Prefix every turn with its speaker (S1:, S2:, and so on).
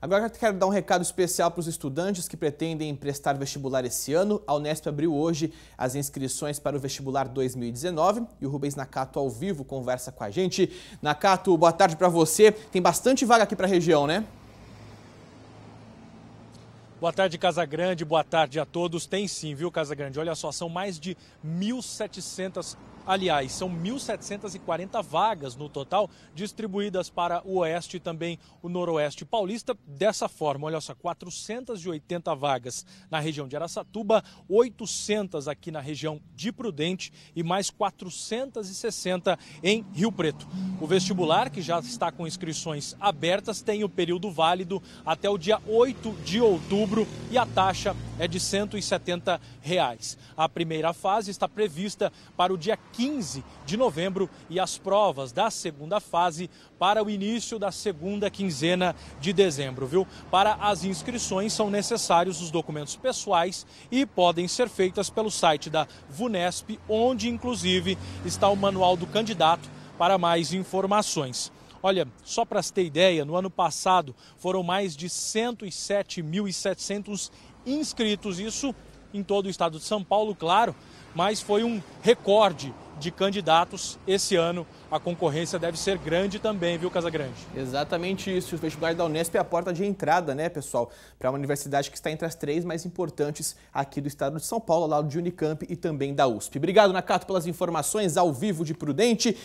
S1: Agora quero dar um recado especial para os estudantes que pretendem prestar vestibular esse ano. A Unesp abriu hoje as inscrições para o vestibular 2019 e o Rubens Nakato ao vivo conversa com a gente. Nakato, boa tarde para você. Tem bastante vaga aqui para a região, né?
S2: Boa tarde, Casa Grande. Boa tarde a todos. Tem sim, viu, Casa Grande? Olha só, são mais de 1.700 Aliás, são 1.740 vagas no total, distribuídas para o Oeste e também o Noroeste Paulista. Dessa forma, olha só, 480 vagas na região de Araçatuba, 800 aqui na região de Prudente e mais 460 em Rio Preto. O vestibular, que já está com inscrições abertas, tem o período válido até o dia 8 de outubro e a taxa é de R$ 170. Reais. A primeira fase está prevista para o dia 15 de novembro e as provas da segunda fase para o início da segunda quinzena de dezembro, viu? Para as inscrições são necessários os documentos pessoais e podem ser feitas pelo site da VUNESP, onde inclusive está o manual do candidato para mais informações. Olha, só para ter ideia, no ano passado foram mais de 107.700 inscritos, isso em todo o estado de São Paulo, claro, mas foi um recorde de candidatos esse ano.
S1: A concorrência deve ser grande também, viu, Casagrande? Exatamente isso. O vestibular da Unesp é a porta de entrada, né, pessoal, para uma universidade que está entre as três mais importantes aqui do estado de São Paulo, ao lado de Unicamp e também da USP. Obrigado, Nakato, pelas informações ao vivo de Prudente.